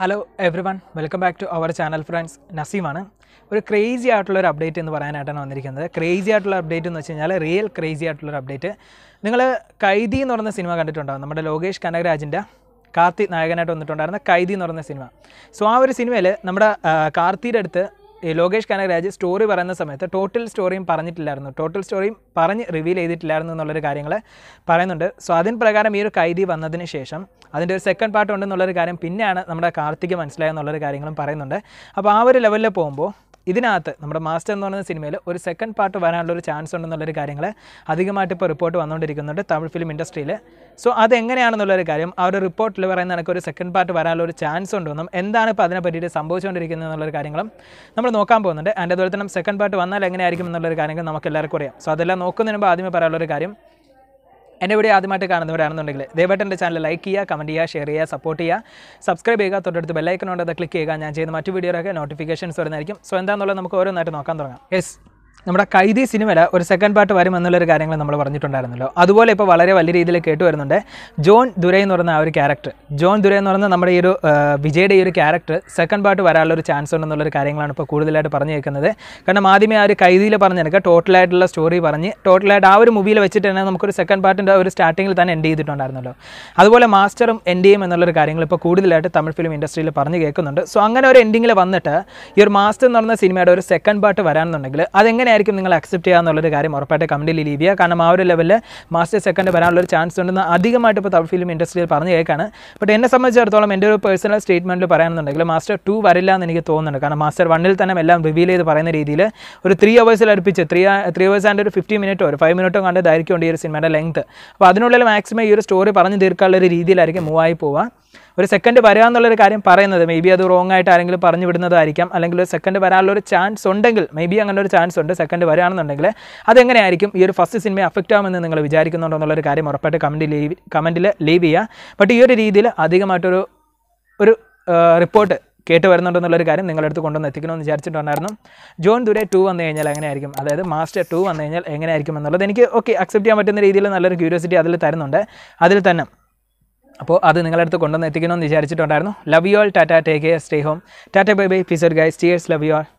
hello everyone welcome back to our channel friends നസീമാണ് ഒരു crazy ആയിട്ടുള്ള ഒരു അപ്ഡേറ്റ് എന്ന് പറയാനായിട്ടാണ് വന്നിരിക്കുന്നത് ക്രേസി ആയിട്ടുള്ള അപ്ഡേറ്റ് എന്ന് വെച്ച് കഴിഞ്ഞാൽ റിയൽ ക്രേസി ആയിട്ടുള്ള ഒരു അപ്ഡേറ്റ് നിങ്ങൾ കൈദി എന്ന് പറയുന്ന സിനിമ കണ്ടിട്ടുണ്ടോ നമ്മുടെ ലോകേഷ് കനകരാജിൻ്റെ കാർത്തി നായകനായിട്ട് വന്നിട്ടുണ്ടായിരുന്ന കൈദി എന്ന് പറയുന്ന സിനിമ സോ ആ ഒരു സിനിമയിൽ നമ്മുടെ കാർത്തിയുടെ അടുത്ത് ലോകേഷ് കനകരാജ് സ്റ്റോറി പറയുന്ന സമയത്ത് ടോട്ടൽ സ്റ്റോറിയും പറഞ്ഞിട്ടില്ലായിരുന്നു ടോട്ടൽ സ്റ്റോറിയും പറഞ്ഞ് റിവീൽ ചെയ്തിട്ടില്ലായിരുന്നു എന്നുള്ളൊരു കാര്യങ്ങൾ പറയുന്നുണ്ട് സോ അതിന് പ്രകാരം ഈ ഒരു കൈതി വന്നതിന് ശേഷം അതിൻ്റെ ഒരു സെക്കൻഡ് പാർട്ട് ഉണ്ടെന്നുള്ളൊരു കാര്യം പിന്നെയാണ് നമ്മുടെ കാർത്തിക് മനസ്സിലായെന്നുള്ളൊരു കാര്യങ്ങളും പറയുന്നുണ്ട് അപ്പോൾ ആ ഒരു ലെവലിൽ പോകുമ്പോൾ ഇതിനകത്ത് നമ്മുടെ മാസ്റ്റർ എന്ന് പറയുന്ന സിനിമയിൽ ഒരു സെക്കൻഡ് പാർട്ട് വരാനുള്ള ഒരു ചാൻസ് ഉണ്ടെന്നുള്ളൊരു കാര്യങ്ങൾ അധികമായിട്ട് ഇപ്പോൾ റിപ്പോർട്ട് വന്നുകൊണ്ടിരിക്കുന്നുണ്ട് തമിഴ് ഫിലിം ഇൻഡസ്ട്രിയിൽ സോ അതെങ്ങനെയാണെന്നുള്ളൊരു കാര്യം ആ ഒരു റിപ്പോർട്ടിൽ പറയുന്ന എനിക്ക് ഒരു സെക്കൻഡ് പാർട്ട് വരാനുള്ള ഒരു ചാൻസ് ഉണ്ടെന്നും എന്താണ് ഇപ്പോൾ അതിനെ പറ്റിയിട്ട് സംഭവിച്ചുകൊണ്ടിരിക്കുന്നത് എന്നുള്ളൊരു കാര്യങ്ങളും നമ്മൾ നോക്കാൻ പോകുന്നുണ്ട് അതിൻ്റെ അതുപോലെ തന്നെ സെക്കൻഡ് പാർട്ട് വന്നാൽ എങ്ങനെയായിരിക്കും എന്നുള്ളൊരു കാര്യങ്ങൾ നമുക്ക് എല്ലാവർക്കും അറിയാം സോ അതെല്ലാം നോക്കുന്നതിന് മുമ്പ് ആദ്യമേ പറയാനുള്ളൊരു കാര്യം എൻ്റെ വീഡിയോ ആദ്യമായിട്ട് കാണുന്നവരാണെന്നുണ്ടെങ്കിൽ ദയവായിട്ട് എൻ്റെ ചാനൽ ലൈക്ക് ചെയ്യുക കമൻറ്റ് ചെയ്യുക ഷെയർ ചെയ്യുക സപ്പോർട്ട് ചെയ്യുക സബ്സ്ക്രൈബ് ചെയ്യുക തൊട്ടടുത്ത് ബെല്ലൈക്കൺ ഉണ്ടത് ക്ലിക്ക് ചെയ്യുക ഞാൻ ചെയ്യുന്ന മറ്റു ഒക്കെ നോട്ടിഫിക്കേഷൻസ് വരുന്നതായിരിക്കും സോ എന്താണെന്നുള്ളത് നമുക്ക് ഓരോന്നായിട്ട് നോക്കാൻ തുടങ്ങാം യെസ് നമ്മുടെ കൈതി സിനിമയിൽ ഒരു സെക്കൻഡ് പാർട്ട് വരും എന്നുള്ളൊരു കാര്യങ്ങൾ നമ്മൾ പറഞ്ഞിട്ടുണ്ടായിരുന്നല്ലോ അതുപോലെ ഇപ്പോൾ വളരെ വലിയ രീതിയിൽ കേട്ടു വരുന്നുണ്ട് ജോൺ ദുരൈ എന്ന് പറയുന്ന ആ ഒരു ക്യാരക്ടർ ജോൺ ദുരൈ എന്ന് പറഞ്ഞ നമ്മുടെ ഈ ഒരു വിജയുടെ ഈ ഒരു ക്യാരക്ടർ സെക്കൻഡ് പാർട്ട് വരാനുള്ള ഒരു ചാൻസ് ഉണ്ടെന്നുള്ളൊരു കാര്യങ്ങളാണ് ഇപ്പോൾ കൂടുതലായിട്ട് പറഞ്ഞു കേൾക്കുന്നത് കാരണം ആദ്യമേ ആ ഒരു കൈതിയിൽ പറഞ്ഞെടുക്കുക ടോട്ടലായിട്ടുള്ള സ്റ്റോറി പറഞ്ഞ് ടോട്ടലായിട്ട് ആ ഒരു മൂവിയിൽ വെച്ചിട്ട് തന്നെ നമുക്കൊരു സെക്കൻഡ് പാർട്ടിൻ്റെ ഒരു സ്റ്റാർട്ടിങ്ങിൽ തന്നെ എൻഡ് ചെയ്തിട്ടുണ്ടായിരുന്നല്ലോ അതുപോലെ മാസ്റ്ററും എൻഡിയും എന്നുള്ളൊരു കാര്യങ്ങൾ ഇപ്പോൾ കൂടുതലായിട്ട് തമിഴ് ഫിലിം ഇൻഡസ്ട്രിയിൽ പറഞ്ഞു കേൾക്കുന്നുണ്ട് സോ അങ്ങനെ ഒരു എൻഡിങ്ങിൽ വന്നിട്ട് ഈ ഒരു മാസ്റ്റർ എന്ന് പറയുന്ന സിനിമയുടെ ഒരു സെക്കൻഡ് പാർട്ട് വരാമെന്നുണ്ടെങ്കിൽ അതെങ്ങനെ എങ്ങനെയായിരിക്കും നിങ്ങൾ അക്സെപ്റ്റ് ചെയ്യുക എന്നുള്ളൊരു കാര്യം ഉറപ്പായിട്ട് കമൻറ്റിൽ ലീവ് ചെയ്യുക കാരണം ആ ഒരു ലെവലിൽ മാസ്റ്റർ സെക്കൻഡ് വരാനുള്ളൊരു ചാൻസ് ഉണ്ടെന്ന് അധികമായിട്ട് ഇപ്പോൾ തമിഴ് ഫിലിം ഇൻഡസ്ട്രിയിൽ പറഞ്ഞു കേൾക്കാണ് ബട്ട് എന്നെ സംബന്ധിച്ചിടത്തോളം എൻ്റെ ഒരു പേഴ്സണൽ സ്റ്റേറ്റ്മെൻറ്റിൽ പറയാണെന്നുണ്ടെങ്കിൽ മാസ്റ്റർ ടു വരില്ല എന്ന് എനിക്ക് തോന്നുന്നുണ്ട് കാരണം മാസ്റ്റർ വണ്ണിൽ തന്നെ എല്ലാം റിവീൽ ചെയ്ത് പറയുന്ന രീതിയിൽ ഒരു ത്രീ അവേഴ്സിൽ അടുപ്പിച്ച് ത്രീ ത്രീ അവേഴ്സ് ആൻഡ് ഒരു ഫിഫ്റ്റി മിനിറ്റോ ഒരു ഫൈവ് മിനിറ്റോ കണ്ടതായിരിക്കും ഈ ഒരു സിനിമയുടെ ലെങ്ത് അപ്പോൾ അതിനുള്ളിൽ മാക്സിമം ഈ ഒരു സ്റ്റോറി പറഞ്ഞു തീർക്കാനുള്ള ഒരു രീതിയിലായിരിക്കും മൂവായി പോവുക ഒരു സെക്കൻഡ് വരാമെന്നുള്ളൊരു കാര്യം പറയുന്നത് മേ ബി അത് റോങ് ആയിട്ട് ആരെങ്കിലും പറഞ്ഞു വിടുന്നതായിരിക്കാം അല്ലെങ്കിൽ ഒരു സെക്കൻഡ് വരാനുള്ളൊരു ചാൻസ് ഉണ്ടെങ്കിൽ മേ ബി അങ്ങനെ ഒരു ചാൻസ് ഉണ്ട് സെക്കൻഡ് വരാണെന്നുണ്ടെങ്കിൽ അതെങ്ങനെയായിരിക്കും ഈ ഒരു ഫസ്റ്റ് സിനിമയെ അഫക്റ്റ് ആവുമെന്ന് നിങ്ങൾ വിചാരിക്കുന്നുണ്ടോ എന്നുള്ളൊരു കാര്യം ഉറപ്പായിട്ട് കമൻറ്റ് ലീവ് കമൻറ്റിൽ ലീവ് ചെയ്യുക ബട്ട് ഈ ഒരു രീതിയിൽ അധികമായിട്ടൊരു ഒരു റിപ്പോർട്ട് കേട്ട് വരുന്നുണ്ടെന്നുള്ളൊരു കാര്യം നിങ്ങളടുത്ത് കൊണ്ടുവന്ന് എത്തിക്കണമെന്ന് വിചാരിച്ചിട്ടുണ്ടായിരുന്നു ജോൺ ദുരെ ടു വന്നു കഴിഞ്ഞാൽ എങ്ങനെയായിരിക്കും അതായത് മാസ്റ്റർ ടു വന്നു കഴിഞ്ഞാൽ എങ്ങനെയായിരിക്കും എന്നുള്ളത് എനിക്ക് ഓക്കെ അക്സെപ്റ്റ് ചെയ്യാൻ പറ്റുന്ന രീതിയിൽ നല്ലൊരു ക്യൂരിയോസിറ്റി അതിൽ തരുന്നുണ്ട് അതിൽ തന്നെ അപ്പോൾ അത് നിങ്ങളുടെ അടുത്ത് കൊണ്ടുവന്ന് എത്തിക്കണമെന്ന് വിചാരിച്ചിട്ടുണ്ടായിരുന്നു love you all tata take care stay home tata bye bye ഫിസർ guys cheers love you all